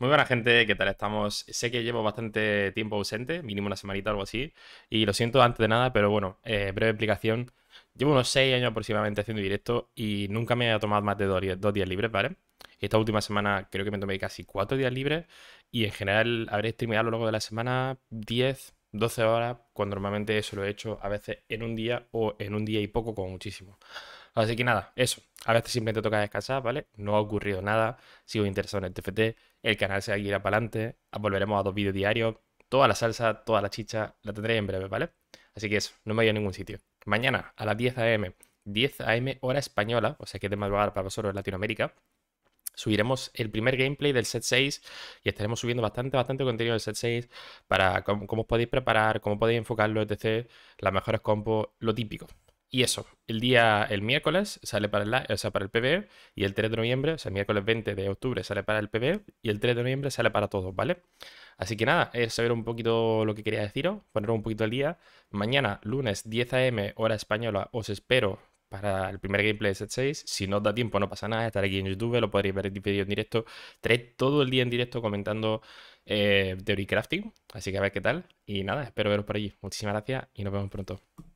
Muy buena gente, ¿qué tal estamos? Sé que llevo bastante tiempo ausente, mínimo una semanita o algo así, y lo siento antes de nada, pero bueno, eh, breve explicación. Llevo unos 6 años aproximadamente haciendo directo y nunca me he tomado más de 2 días libres, ¿vale? Esta última semana creo que me tomé casi 4 días libres y en general habréis terminado luego de la semana 10, 12 horas, cuando normalmente eso lo he hecho a veces en un día o en un día y poco con muchísimo. Así que nada, eso. A veces simplemente toca descansar, ¿vale? No ha ocurrido nada. Sigo interesado en el TFT. El canal se ir para adelante. Volveremos a dos vídeos diarios. Toda la salsa, toda la chicha, la tendréis en breve, ¿vale? Así que eso, no me voy a ningún sitio. Mañana a las 10 a.m. 10 a.m. hora española, o sea que es de madrugada para vosotros en Latinoamérica subiremos el primer gameplay del set 6 y estaremos subiendo bastante, bastante contenido del set 6 para cómo, os podéis preparar, cómo podéis enfocarlo, etc. Las mejores compos, lo típico. Y eso, el día, el miércoles sale para el, o sea, para el PBE y el 3 de noviembre, o sea, el miércoles 20 de octubre sale para el PBE y el 3 de noviembre sale para todos, ¿vale? Así que nada, es saber un poquito lo que quería deciros, poner un poquito al día. Mañana, lunes 10 a.m., hora española, os espero para el primer gameplay de Set 6. Si no os da tiempo, no pasa nada, estaré aquí en YouTube, lo podréis ver en en directo. Estaré todo el día en directo comentando eh, Theory Crafting, así que a ver qué tal. Y nada, espero veros por allí. Muchísimas gracias y nos vemos pronto.